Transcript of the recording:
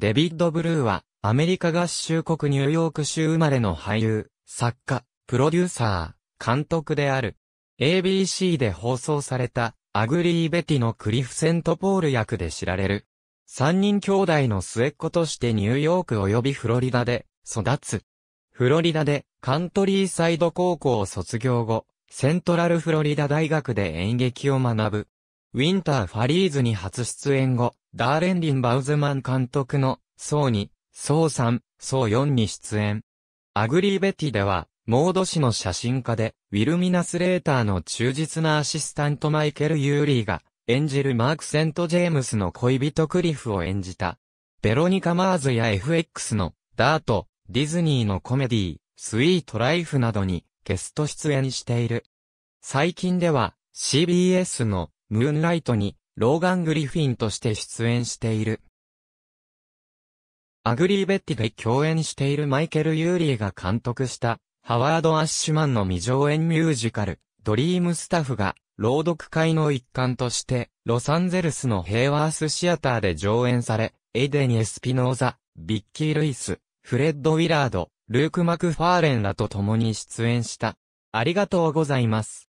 デビッド・ブルーは、アメリカ合衆国ニューヨーク州生まれの俳優、作家、プロデューサー、監督である。ABC で放送された、アグリー・ベティのクリフ・セント・ポール役で知られる。三人兄弟の末っ子としてニューヨーク及びフロリダで育つ。フロリダでカントリーサイド高校を卒業後、セントラルフロリダ大学で演劇を学ぶ。ウィンター・ファリーズに初出演後、ダーレン・リン・バウズマン監督の、層2、層3、層4に出演。アグリーベティでは、モード誌の写真家で、ウィルミナス・レーターの忠実なアシスタントマイケル・ユーリーが、演じるマーク・セント・ジェームスの恋人クリフを演じた。ベロニカ・マーズや FX の、ダート、ディズニーのコメディー、スイート・ライフなどに、ゲスト出演している。最近では、CBS の、ムーンライトに、ローガン・グリフィンとして出演している。アグリー・ベッティで共演しているマイケル・ユーリーが監督した、ハワード・アッシュマンの未上演ミュージカル、ドリームスタッフが、朗読会の一環として、ロサンゼルスのヘイワースシアターで上演され、エデン・エスピノーザ、ビッキー・ルイス、フレッド・ウィラード、ルーク・マクファーレンらと共に出演した。ありがとうございます。